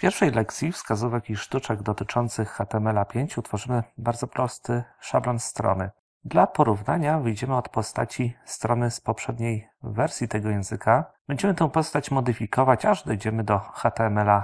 pierwszej lekcji wskazówek i sztuczek dotyczących HTML5 utworzymy bardzo prosty szablon strony. Dla porównania wyjdziemy od postaci strony z poprzedniej wersji tego języka. Będziemy tę postać modyfikować, aż dojdziemy do HTML5.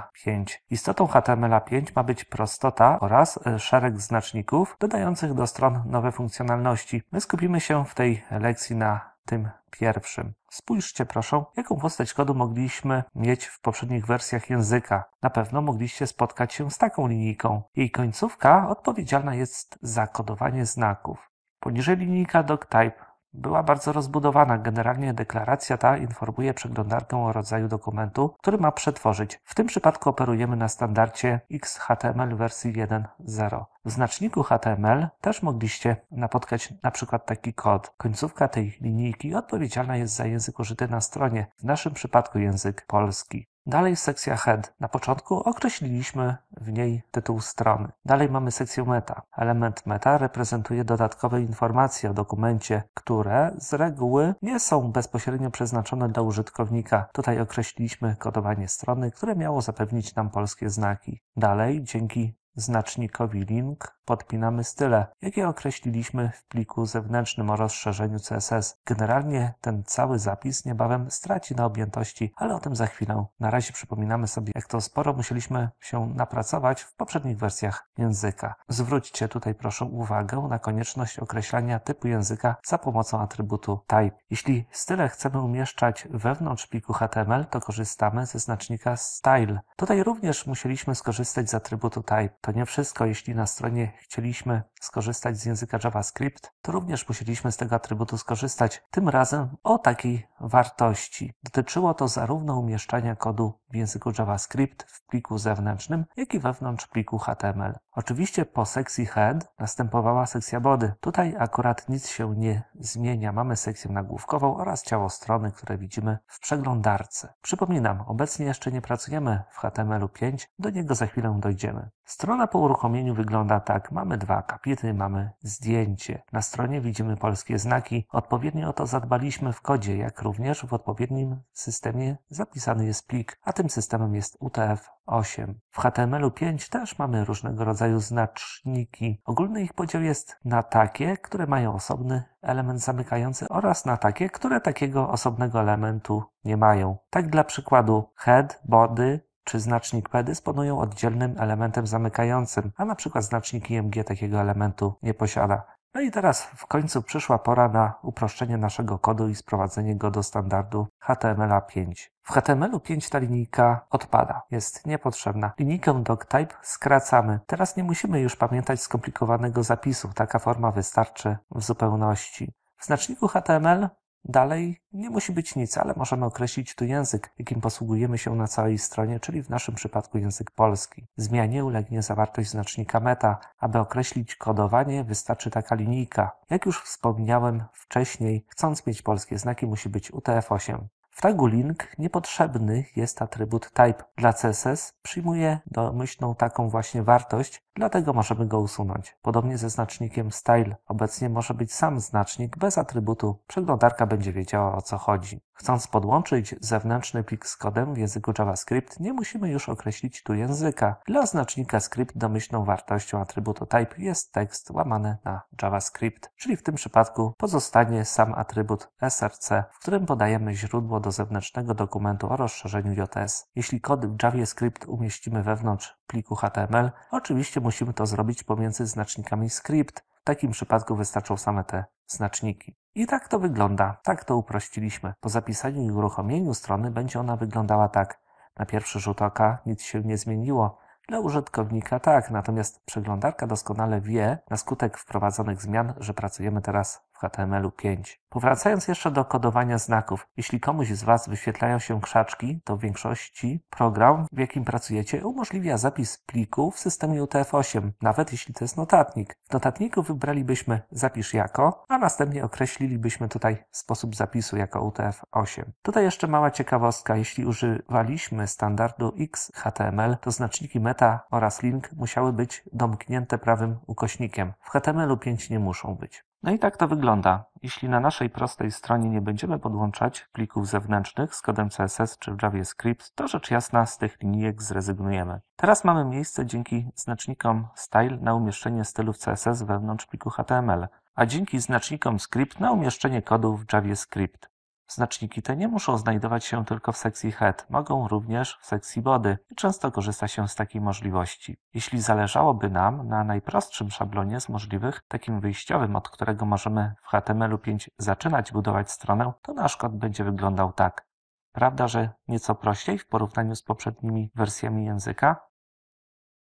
Istotą HTML5 ma być prostota oraz e, szereg znaczników dodających do stron nowe funkcjonalności. My skupimy się w tej lekcji na tym pierwszym. Spójrzcie proszę, jaką postać kodu mogliśmy mieć w poprzednich wersjach języka. Na pewno mogliście spotkać się z taką linijką. Jej końcówka odpowiedzialna jest za kodowanie znaków. Poniżej linijka doctype była bardzo rozbudowana. Generalnie deklaracja ta informuje przeglądarkę o rodzaju dokumentu, który ma przetworzyć. W tym przypadku operujemy na standardzie XHTML wersji 1.0. W znaczniku HTML też mogliście napotkać na przykład taki kod. Końcówka tej linijki odpowiedzialna jest za język użyty na stronie, w naszym przypadku język polski. Dalej sekcja head. Na początku określiliśmy w niej tytuł strony. Dalej mamy sekcję meta. Element meta reprezentuje dodatkowe informacje o dokumencie, które z reguły nie są bezpośrednio przeznaczone dla użytkownika. Tutaj określiliśmy kodowanie strony, które miało zapewnić nam polskie znaki. Dalej, dzięki znacznikowi link podpinamy style, jakie określiliśmy w pliku zewnętrznym o rozszerzeniu CSS. Generalnie ten cały zapis niebawem straci na objętości, ale o tym za chwilę. Na razie przypominamy sobie, jak to sporo musieliśmy się napracować w poprzednich wersjach języka. Zwróćcie tutaj proszę uwagę na konieczność określania typu języka za pomocą atrybutu type. Jeśli style chcemy umieszczać wewnątrz pliku HTML, to korzystamy ze znacznika style. Tutaj również musieliśmy skorzystać z atrybutu type. To nie wszystko, jeśli na stronie chcieliśmy skorzystać z języka JavaScript, to również musieliśmy z tego atrybutu skorzystać, tym razem o takiej wartości. Dotyczyło to zarówno umieszczania kodu w języku JavaScript w pliku zewnętrznym, jak i wewnątrz pliku HTML. Oczywiście po sekcji head następowała sekcja body. Tutaj akurat nic się nie zmienia. Mamy sekcję nagłówkową oraz ciało strony, które widzimy w przeglądarce. Przypominam, obecnie jeszcze nie pracujemy w HTML5, do niego za chwilę dojdziemy. Strona po uruchomieniu wygląda tak. Tak, mamy dwa kapity, mamy zdjęcie. Na stronie widzimy polskie znaki. Odpowiednio o to zadbaliśmy w kodzie, jak również w odpowiednim systemie zapisany jest plik, a tym systemem jest UTF-8. W HTML-u 5 też mamy różnego rodzaju znaczniki. Ogólny ich podział jest na takie, które mają osobny element zamykający oraz na takie, które takiego osobnego elementu nie mają. Tak dla przykładu head, body, czy znacznik P e dysponują oddzielnym elementem zamykającym, a na przykład znacznik IMG takiego elementu nie posiada. No i teraz w końcu przyszła pora na uproszczenie naszego kodu i sprowadzenie go do standardu HTML5. W HTML5 ta linijka odpada, jest niepotrzebna. Linijkę doctype skracamy. Teraz nie musimy już pamiętać skomplikowanego zapisu, taka forma wystarczy w zupełności. W znaczniku HTML Dalej nie musi być nic, ale możemy określić tu język, jakim posługujemy się na całej stronie, czyli w naszym przypadku język polski. Zmianie ulegnie zawartość znacznika meta. Aby określić kodowanie, wystarczy taka linijka. Jak już wspomniałem wcześniej, chcąc mieć polskie znaki, musi być UTF-8. W tagu link niepotrzebny jest atrybut type. Dla CSS przyjmuje domyślną taką właśnie wartość, dlatego możemy go usunąć. Podobnie ze znacznikiem style. Obecnie może być sam znacznik bez atrybutu. Przeglądarka będzie wiedziała o co chodzi. Chcąc podłączyć zewnętrzny plik z kodem w języku JavaScript, nie musimy już określić tu języka. Dla znacznika script domyślną wartością atrybutu type jest tekst łamany na JavaScript, czyli w tym przypadku pozostanie sam atrybut src, w którym podajemy źródło do zewnętrznego dokumentu o rozszerzeniu JS. Jeśli kod w JavaScript umieścimy wewnątrz pliku HTML, oczywiście musimy to zrobić pomiędzy znacznikami script, takim przypadku wystarczą same te znaczniki. I tak to wygląda, tak to uprościliśmy. Po zapisaniu i uruchomieniu strony będzie ona wyglądała tak. Na pierwszy rzut oka nic się nie zmieniło, dla użytkownika tak, natomiast przeglądarka doskonale wie na skutek wprowadzonych zmian, że pracujemy teraz w HTML5. Powracając jeszcze do kodowania znaków, jeśli komuś z Was wyświetlają się krzaczki, to w większości program, w jakim pracujecie, umożliwia zapis pliku w systemie UTF-8, nawet jeśli to jest notatnik. W notatniku wybralibyśmy zapisz jako, a następnie określilibyśmy tutaj sposób zapisu jako UTF-8. Tutaj jeszcze mała ciekawostka, jeśli używaliśmy standardu XHTML, to znaczniki meta oraz link musiały być domknięte prawym ukośnikiem. W HTML5 nie muszą być. No i tak to wygląda. Jeśli na naszej prostej stronie nie będziemy podłączać plików zewnętrznych z kodem CSS czy JavaScript, to rzecz jasna z tych linijek zrezygnujemy. Teraz mamy miejsce dzięki znacznikom style na umieszczenie stylów CSS wewnątrz pliku HTML, a dzięki znacznikom script na umieszczenie kodu w JavaScript. Znaczniki te nie muszą znajdować się tylko w sekcji head, mogą również w sekcji body i często korzysta się z takiej możliwości. Jeśli zależałoby nam na najprostszym szablonie z możliwych, takim wyjściowym, od którego możemy w HTML5 zaczynać budować stronę, to nasz kod będzie wyglądał tak. Prawda, że nieco prościej w porównaniu z poprzednimi wersjami języka?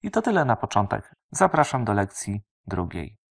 I to tyle na początek. Zapraszam do lekcji drugiej.